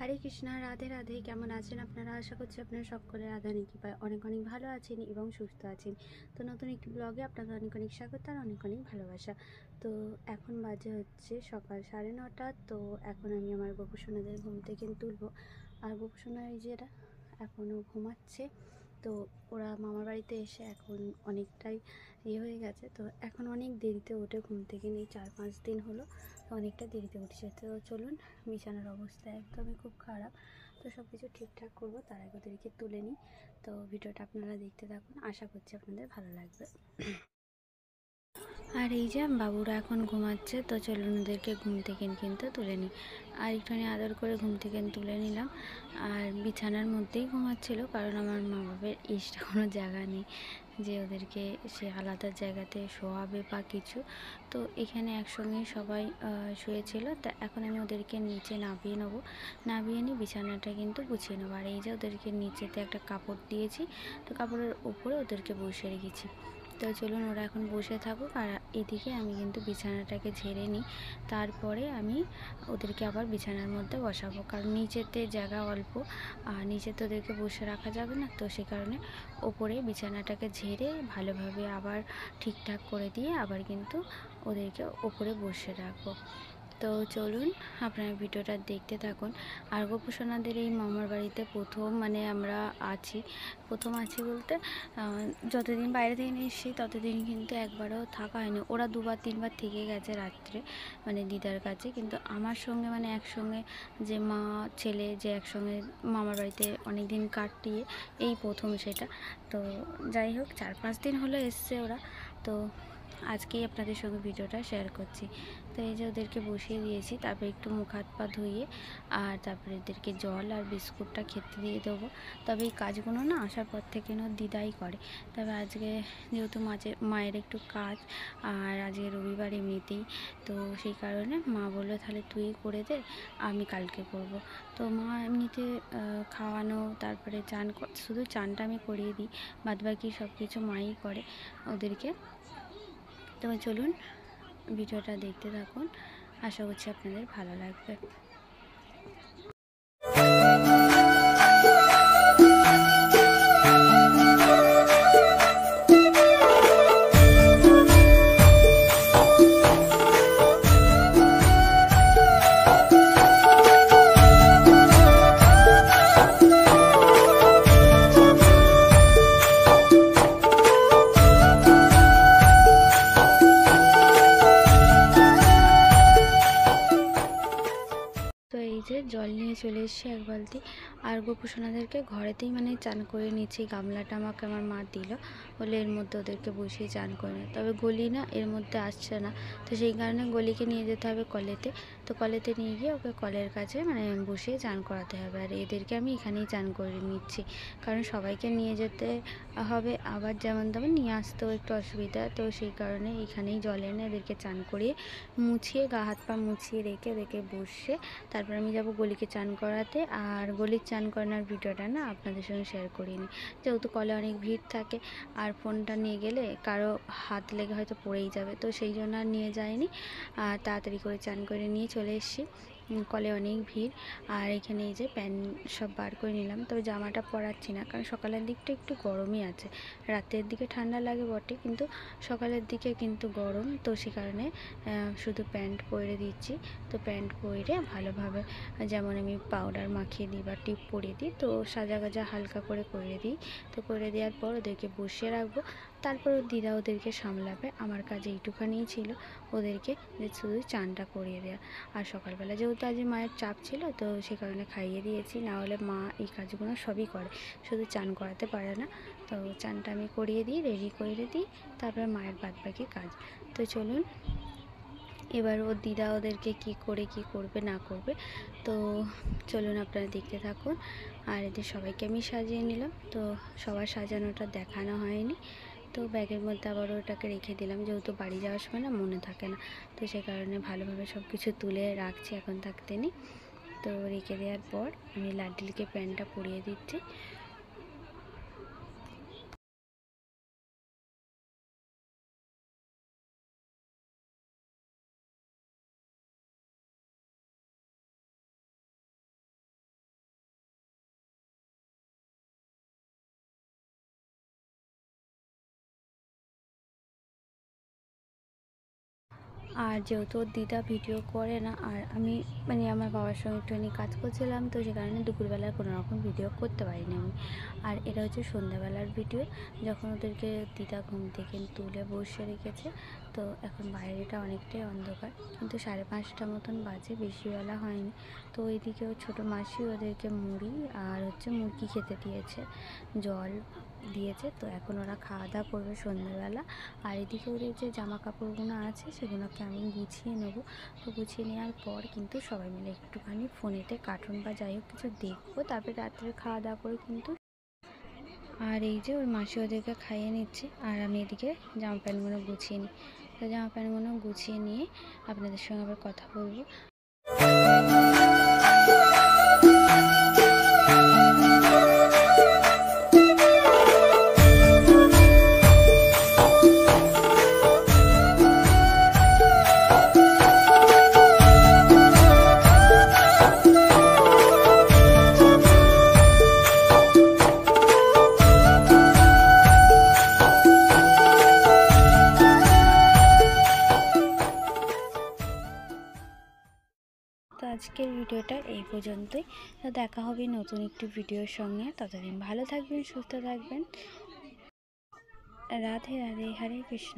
হরে কৃষ্ণ রাধে রাধে কেমন আছেন আপনারা আশা করছি আপনারা সকলে রাধা পায় অনেক অনেক ভালো আছেন এবং সুস্থ আছেন তো নতুন একটি ব্লগে আপনাদের অনেক অনেক স্বাগত আর অনেক অনেক ভালোবাসা তো এখন বাজে হচ্ছে সকাল সাড়ে নটা তো এখন আমি আমার গোপুসোনাদের ঘুম থেকে তুলবো আর গোপুসোনা এই যে এখনও ঘুমাচ্ছে তো ওরা মামার বাড়িতে এসে এখন অনেকটাই ইয়ে হয়ে গেছে তো এখন অনেক দেরিতে ওঠে ঘুম থেকে নিয়ে চার পাঁচ দিন হলো তো অনেকটা দেরিতে উঠছে তো চলুন বিছানার অবস্থা একদমই খুব খারাপ তো সব কিছু ঠিকঠাক করবো তার আগে ওদেরকে তুলে নিই তো ভিডিওটা আপনারা দেখতে থাকুন আশা করছি আপনাদের ভালো লাগবে আর এই যে বাবুরা এখন ঘুমাচ্ছে তো চলুন ওদেরকে ঘুম থেকে কিন্তু তুলে নিই আর একটুখানি আদর করে ঘুম থেকে তুলে নিলাম আর বিছানার মধ্যেই ঘুমাচ্ছিল কারণ আমার মা বাবার ইস্ট কোনো জায়গা নেই যে ওদেরকে সে আলাদা জায়গাতে শোয়াবে বা কিছু তো এখানে একসঙ্গে সবাই শুয়েছিল তা এখন আমি ওদেরকে নিচে নামিয়ে নেবো নামিয়ে নিয়ে বিছানাটা কিন্তু গুছিয়ে নেবো আর এই যে ওদেরকে নিচেতে একটা কাপড় দিয়েছি তো কাপড়ের উপরে ওদেরকে বসে রেখেছি তো চলুন ওরা এখন বসে থাকুক আর এদিকে আমি কিন্তু বিছানাটাকে ঝেড়ে নিই তারপরে আমি ওদেরকে আবার বিছানার মধ্যে বসাবো কারণ নিচেতে জায়গা অল্প আর নিচে তো ওদেরকে বসে রাখা যাবে না তো সে কারণে ওপরে বিছানাটাকে ঝেড়ে ভালোভাবে আবার ঠিকঠাক করে দিয়ে আবার কিন্তু ওদেরকে ওপরে বসে রাখবো তো চলুন আপনারা ভিডিওটা দেখতে থাকুন আর গোপুসোনাদের এই মামার বাড়িতে প্রথম মানে আমরা আছি প্রথম আছি বলতে যতদিন বাইরে থেকে নিয়ে এসেছি ততদিন কিন্তু একবারও থাকা হয়নি ওরা দুবার তিনবার থেকে গেছে রাত্রে মানে দিদার কাছে কিন্তু আমার সঙ্গে মানে একসঙ্গে যে মা ছেলে যে একসঙ্গে মামার বাড়িতে অনেক দিন কাটিয়ে এই প্রথম সেটা তো যাই হোক চার পাঁচ দিন হলো এসছে ওরা তো আজকেই আপনাদের সঙ্গে ভিডিওটা শেয়ার করছি তো এই যে ওদেরকে বসিয়ে দিয়েছি তারপরে একটু মুখ হাত পা ধুয়ে আর তারপরে ওদেরকে জল আর বিস্কুটটা খেতে দিয়ে দেবো তবে এই কাজগুলো না আসার পর থেকে না দিদাই করে তবে আজকে যেহেতু মাঝে মায়ের একটু কাজ আর আজকে রবিবার এমনিতেই তো সেই কারণে মা বললো তাহলে তুই করে দে আমি কালকে করব তো মা এমনিতে খাওয়ানো তারপরে চান শুধু চানটা আমি করিয়ে দিই বাদবাকি সব কিছু মাই করে ওদেরকে তবে চলুন ভিডিওটা দেখতে থাকুন আশা করছি আপনাদের ভালো লাগবে জল নিয়ে চলে এসেছি এক বালতি আর গোপুসোনাদেরকে ঘরেতেই মানে চান করে নিয়েছি গামলাটা আমাকে আমার মা দিল হলে এর মধ্যে ওদেরকে বসিয়ে চান করে তবে গলি না এর মধ্যে আসছে না তো সেই কারণে গলিকে নিয়ে যেতে হবে কলেতে তো কলেতে নিয়ে গিয়ে ওকে কলের কাছে মানে বসিয়ে চান করাতে হবে আর এদেরকে আমি এখানেই চান করে নিচ্ছি কারণ সবাইকে নিয়ে যেতে হবে আবার যেমন তেমন নিয়ে আসতেও একটু অসুবিধা তো সেই কারণে এখানেই জল এনে এদেরকে চান করিয়ে মুছিয়ে গা হাত পা মুছিয়ে রেখে এদেরকে বসে তারপর আমি যাব গলিকে চান করাতে আর গলির চান করানোর ভিডিওটা না আপনাদের সঙ্গে শেয়ার করিনি যেহেতু কলে অনেক ভিড় থাকে আর আর ফোনটা নিয়ে গেলে কারো হাত লেগে হয়তো পড়েই যাবে তো সেই জন্য আর নিয়ে যায়নি আর তাড়াতাড়ি করে চান করে নিয়ে চলে এসেছি কলে অনেক ভিড় আর এখানে এই যে প্যান্ট সব বার করে নিলাম তবে জামাটা পরাচ্ছি না কারণ সকালের দিকটা একটু গরমই আছে রাতের দিকে ঠান্ডা লাগে বটে কিন্তু সকালের দিকে কিন্তু গরম তো সে কারণে শুধু প্যান্ট পরে দিচ্ছি তো প্যান্ট পরে ভালোভাবে যেমন আমি পাউডার মাখিয়ে দিই বা টিপ পরিয়ে দিই তো সাজা গাজা হালকা করে করে দিই তো করে দেওয়ার পর ওদেরকে বসিয়ে রাখবো তারপর দিদা ওদেরকে সামলাবে আমার কাজ এইটুখানিই ছিল ওদেরকে শুধু চানটা করিয়ে দেওয়া আর সকালবেলা যেহেতু আজ মায়ের চাপ ছিল তো সে কারণে খাইয়ে দিয়েছি না হলে মা এই কাজগুলো সবই করে শুধু চান করাতে পারে না তো চানটা আমি করিয়ে দিই রেডি করে দিই তারপরে মায়ের বাদ বাকি কাজ তো চলুন এবার ওর দিদা ওদেরকে কি করে কি করবে না করবে তো চলুন আপনারা দেখতে থাকুন আর এদের সবাইকে আমি সাজিয়ে নিলাম তো সবার সাজানোটা দেখানো হয়নি তো ব্যাগের মধ্যে আবার ওটাকে রেখে দিলাম যেহেতু বাড়ি যাওয়ার সময় না মনে থাকে না তো সে কারণে ভালোভাবে সব কিছু তুলে রাখছি এখন থাকতে নি তো রেখে দেওয়ার পর আমি লাড্ডিলকে প্যান্টটা পরিয়ে দিচ্ছি আর যেহেতু দিদা ভিডিও করে না আর আমি মানে আমার বাবার সঙ্গে একটুখানি কাজ করছিলাম তো সে কারণে দুপুরবেলার কোনো রকম ভিডিও করতে পারিনি আমি আর এটা হচ্ছে সন্ধ্যাবেলার ভিডিও যখন ওদেরকে দিদা ঘুম থেকে তুলে বসে রেখেছে তো এখন বাইরেটা অনেকটাই অন্ধকার কিন্তু সাড়ে পাঁচটা মতন বাজে বেশিবেলা হয়নি তো ওইদিকে ছোটো মাসি ওদেরকে মুড়ি আর হচ্ছে মুরগি খেতে দিয়েছে জল দিয়েছে তো এখন ওরা খাওয়া দাওয়া করবে সন্ধ্যেবেলা আর এদিকে ওদের যে জামা কাপড়গুলো আছে সেগুলোকে আমি গুছিয়ে নেব তো গুছিয়ে নেওয়ার পর কিন্তু সবাই মিলে একটুখানি ফোনেতে কার্টুন বা যাই হোক কিছু দেখবো তারপরে রাত্রে খাওয়া দাওয়া করে কিন্তু আর এই যে ওর মাসি ওদেরকে খাইয়ে নিচ্ছে আর আমি এদিকে জামা প্যান্টগুলো গুছিয়ে নিই তো জামা প্যান্টগুলো গুছিয়ে নিয়ে আপনাদের সঙ্গে আবার কথা বলবো ভিডিওটা এই পর্যন্তই তো দেখা হবে নতুন একটি ভিডিওর সঙ্গে ততদিন ভালো থাকবেন সুস্থ থাকবেন রাধে রাধে হরে কৃষ্ণ